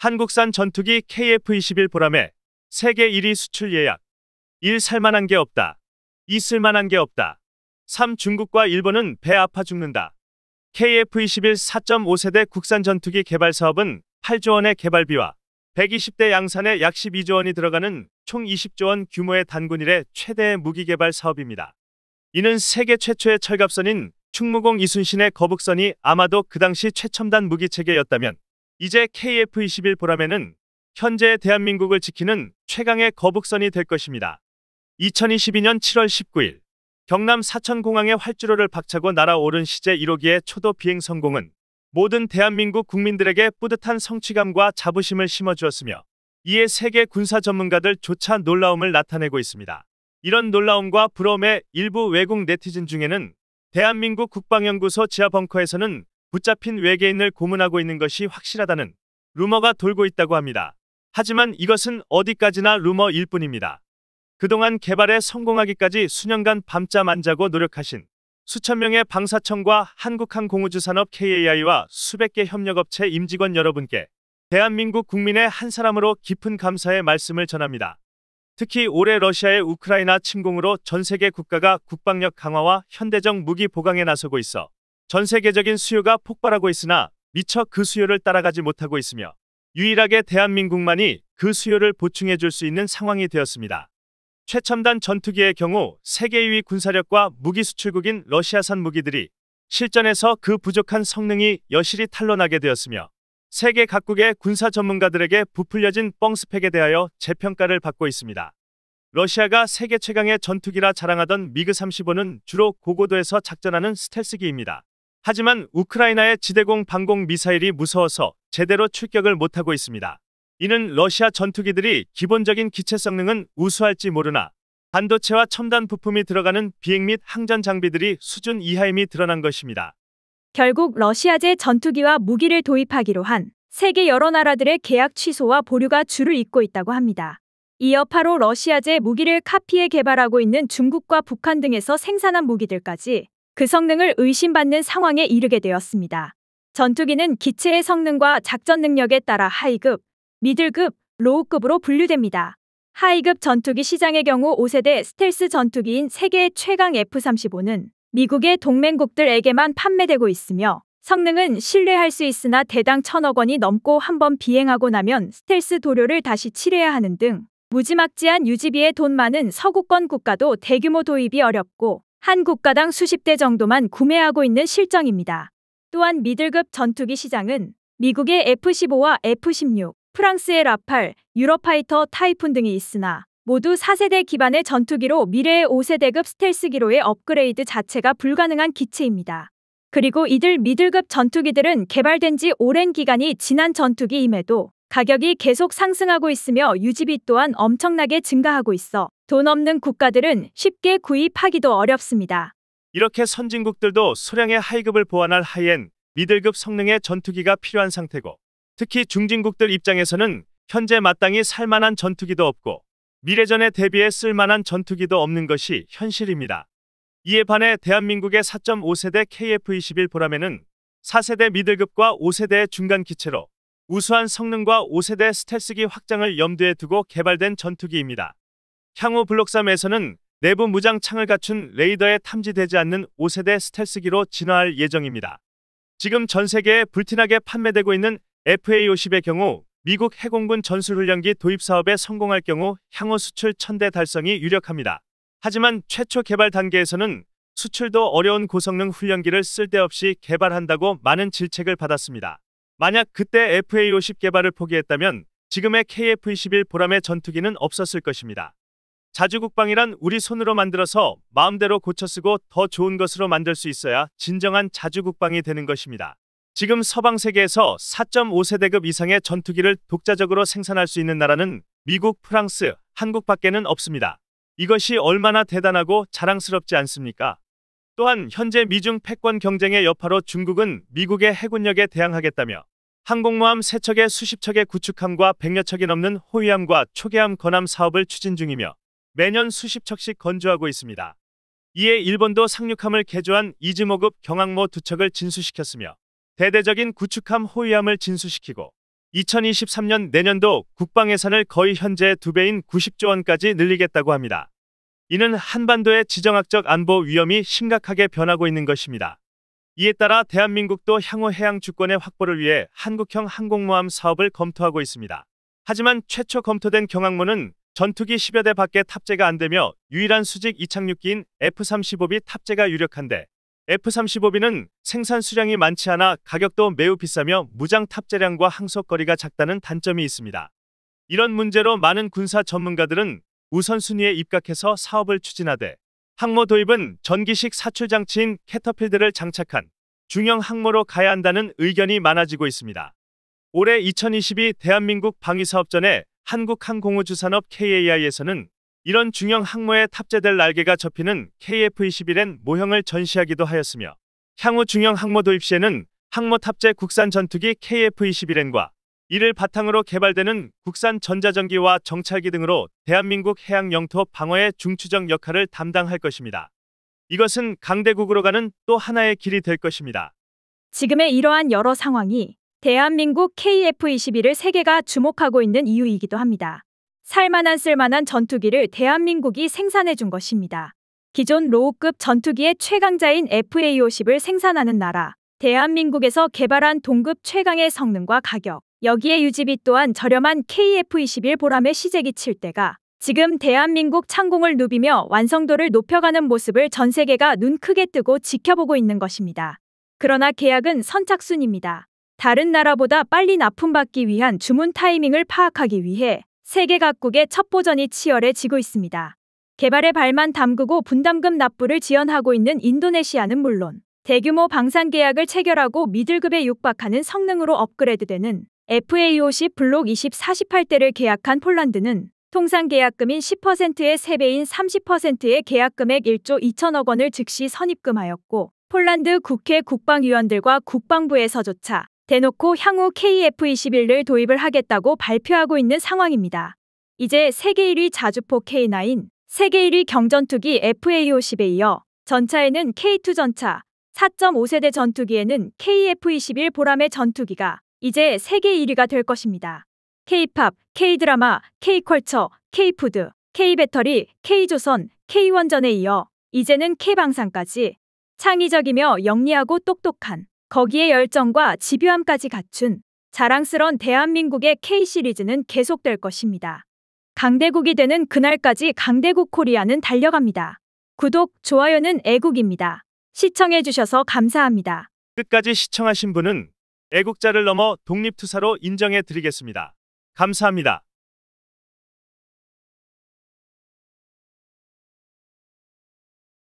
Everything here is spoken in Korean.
한국산 전투기 KF-21 보람에 세계 1위 수출 예약. 1. 살만한 게 없다. 2. 쓸만한 게 없다. 3. 중국과 일본은 배 아파 죽는다. KF-21 4.5세대 국산 전투기 개발 사업은 8조 원의 개발비와 120대 양산에 약 12조 원이 들어가는 총 20조 원 규모의 단군 일의 최대의 무기 개발 사업입니다. 이는 세계 최초의 철갑선인 충무공 이순신의 거북선이 아마도 그 당시 최첨단 무기체계였다면 이제 KF-21 보람에는 현재 대한민국을 지키는 최강의 거북선이 될 것입니다. 2022년 7월 19일 경남 사천공항의 활주로를 박차고 날아오른 시제 1호기의 초도 비행 성공은 모든 대한민국 국민들에게 뿌듯한 성취감과 자부심을 심어주었으며 이에 세계 군사 전문가들조차 놀라움을 나타내고 있습니다. 이런 놀라움과 부러움에 일부 외국 네티즌 중에는 대한민국 국방연구소 지하벙커에서는 붙잡힌 외계인을 고문하고 있는 것이 확실하다는 루머가 돌고 있다고 합니다. 하지만 이것은 어디까지나 루머일 뿐입니다. 그동안 개발에 성공하기까지 수년간 밤잠 안 자고 노력하신 수천 명의 방사청과 한국항공우주산업 KAI와 수백 개 협력업체 임직원 여러분께 대한민국 국민의 한 사람으로 깊은 감사의 말씀을 전합니다. 특히 올해 러시아의 우크라이나 침공으로 전 세계 국가가 국방력 강화와 현대적 무기 보강에 나서고 있어 전 세계적인 수요가 폭발하고 있으나 미처 그 수요를 따라가지 못하고 있으며 유일하게 대한민국만이 그 수요를 보충해 줄 수 있는 상황이 되었습니다. 최첨단 전투기의 경우 세계 2위 군사력과 무기 수출국인 러시아산 무기들이 실전에서 그 부족한 성능이 여실히 탄로나게 되었으며 세계 각국의 군사 전문가들에게 부풀려진 뻥 스펙에 대하여 재평가를 받고 있습니다. 러시아가 세계 최강의 전투기라 자랑하던 미그 35는 주로 고고도에서 작전하는 스텔스기입니다. 하지만 우크라이나의 지대공 방공 미사일이 무서워서 제대로 출격을 못하고 있습니다. 이는 러시아 전투기들이 기본적인 기체 성능은 우수할지 모르나 반도체와 첨단 부품이 들어가는 비행 및 항전 장비들이 수준 이하임이 드러난 것입니다. 결국 러시아제 전투기와 무기를 도입하기로 한 세계 여러 나라들의 계약 취소와 보류가 줄을 잇고 있다고 합니다. 이 여파로 러시아제 무기를 카피해 개발하고 있는 중국과 북한 등에서 생산한 무기들까지 그 성능을 의심받는 상황에 이르게 되었습니다. 전투기는 기체의 성능과 작전 능력에 따라 하이급, 미들급, 로우급으로 분류됩니다. 하이급 전투기 시장의 경우 5세대 스텔스 전투기인 세계 최강 F-35는 미국의 동맹국들에게만 판매되고 있으며 성능은 신뢰할 수 있으나 대당 천억 원이 넘고 한 번 비행하고 나면 스텔스 도료를 다시 칠해야 하는 등 무지막지한 유지비에 돈 많은 서구권 국가도 대규모 도입이 어렵고 한 국가당 수십 대 정도만 구매하고 있는 실정입니다. 또한 미들급 전투기 시장은 미국의 F-15와 F-16, 프랑스의 라팔, 유럽파이터 타이푼 등이 있으나 모두 4세대 기반의 전투기로 미래의 5세대급 스텔스기로의 업그레이드 자체가 불가능한 기체입니다. 그리고 이들 미들급 전투기들은 개발된 지 오랜 기간이 지난 전투기임에도 가격이 계속 상승하고 있으며 유지비 또한 엄청나게 증가하고 있어 돈 없는 국가들은 쉽게 구입하기도 어렵습니다. 이렇게 선진국들도 소량의 하이급을 보완할 하이엔, 미들급 성능의 전투기가 필요한 상태고 특히 중진국들 입장에서는 현재 마땅히 살만한 전투기도 없고 미래전에 대비해 쓸만한 전투기도 없는 것이 현실입니다. 이에 반해 대한민국의 4.5세대 KF-21 보람에는 4세대 미들급과 5세대 중간 기체로 우수한 성능과 5세대 스텔스기 확장을 염두에 두고 개발된 전투기입니다. 향후 블록3에서는 내부 무장 창을 갖춘 레이더에 탐지되지 않는 5세대 스텔스기로 진화할 예정입니다. 지금 전 세계에 불티나게 판매되고 있는 FA-50의 경우 미국 해공군 전술훈련기 도입 사업에 성공할 경우 향후 수출 천대 달성이 유력합니다. 하지만 최초 개발 단계에서는 수출도 어려운 고성능 훈련기를 쓸데없이 개발한다고 많은 질책을 받았습니다. 만약 그때 FA-50 개발을 포기했다면 지금의 KF-21 보람의 전투기는 없었을 것입니다. 자주국방이란 우리 손으로 만들어서 마음대로 고쳐 쓰고 더 좋은 것으로 만들 수 있어야 진정한 자주국방이 되는 것입니다. 지금 서방 세계에서 4.5세대급 이상의 전투기를 독자적으로 생산할 수 있는 나라는 미국, 프랑스, 한국밖에는 없습니다. 이것이 얼마나 대단하고 자랑스럽지 않습니까? 또한 현재 미중 패권 경쟁의 여파로 중국은 미국의 해군력에 대항하겠다며 항공모함 세척의 수십 척의 구축함과 백여 척이 넘는 호위함과 초계함 건함 사업을 추진 중이며 매년 수십 척씩 건조하고 있습니다. 이에 일본도 상륙함을 개조한 이즈모급 경항모 두 척을 진수시켰으며 대대적인 구축함 호위함을 진수시키고 2023년 내년도 국방 예산을 거의 현재 두배인 90조 원까지 늘리겠다고 합니다. 이는 한반도의 지정학적 안보 위험이 심각하게 변하고 있는 것입니다. 이에 따라 대한민국도 향후 해양 주권의 확보를 위해 한국형 항공모함 사업을 검토하고 있습니다. 하지만 최초 검토된 경항모는 전투기 10여 대 밖에 탑재가 안 되며 유일한 수직 이착륙기인 f 3 5 b 탑재가 유력한데 F-35B는 생산 수량이 많지 않아 가격도 매우 비싸며 무장 탑재량과 항속거리가 작다는 단점이 있습니다. 이런 문제로 많은 군사 전문가들은 우선순위에 입각해서 사업을 추진하되 항모 도입은 전기식 사출장치인 캐터필드를 장착한 중형 항모로 가야 한다는 의견이 많아지고 있습니다. 올해 2022 대한민국 방위사업전에 한국항공우주산업 KAI에서는 이런 중형 항모에 탑재될 날개가 접히는 KF-21N 모형을 전시하기도 하였으며 향후 중형 항모 도입 시에는 항모 탑재 국산 전투기 KF-21N과 이를 바탕으로 개발되는 국산 전자전기와 정찰기 등으로 대한민국 해양 영토 방어의 중추적 역할을 담당할 것입니다. 이것은 강대국으로 가는 또 하나의 길이 될 것입니다. 지금의 이러한 여러 상황이 대한민국 KF-21을 세계가 주목하고 있는 이유이기도 합니다. 살만한 쓸만한 전투기를 대한민국이 생산해 준 것입니다. 기존 로우급 전투기의 최강자인 FA-50을 생산하는 나라, 대한민국에서 개발한 동급 최강의 성능과 가격, 여기에 유지비 또한 저렴한 KF-21 보람의 시제기 칠 때가 지금 대한민국 창공을 누비며 완성도를 높여가는 모습을 전 세계가 눈 크게 뜨고 지켜보고 있는 것입니다. 그러나 계약은 선착순입니다. 다른 나라보다 빨리 납품받기 위한 주문 타이밍을 파악하기 위해 세계 각국의 첩보전이 치열해지고 있습니다. 개발에 발만 담그고 분담금 납부를 지연하고 있는 인도네시아는 물론 대규모 방산 계약을 체결하고 미들급에 육박하는 성능으로 업그레이드되는 FAOC 블록 2048대를 계약한 폴란드는 통상 계약금인 10%의 3배인 30%의 계약금액 1조 2천억 원을 즉시 선입금하였고 폴란드 국회 국방위원들과 국방부에서조차 대놓고 향후 k f 2 1을 도입을 하겠다고 발표하고 있는 상황입니다. 이제 세계 1위 자주포 K9, 세계 1위 경전투기 FA-50에 이어 전차에는 K2 전차, 4.5세대 전투기에는 KF-21 보람의 전투기가 이제 세계 1위가 될 것입니다. K-팝, K-드라마, K-컬처, K-푸드, K-배터리, K-조선, K-원전에 이어 이제는 K-방산까지 창의적이며 영리하고 똑똑한 거기에 열정과 집요함까지 갖춘 자랑스런 대한민국의 K시리즈는 계속될 것입니다. 강대국이 되는 그날까지 강대국 코리아는 달려갑니다. 구독, 좋아요는 애국입니다. 시청해주셔서 감사합니다. 끝까지 시청하신 분은 애국자를 넘어 독립투사로 인정해드리겠습니다. 감사합니다.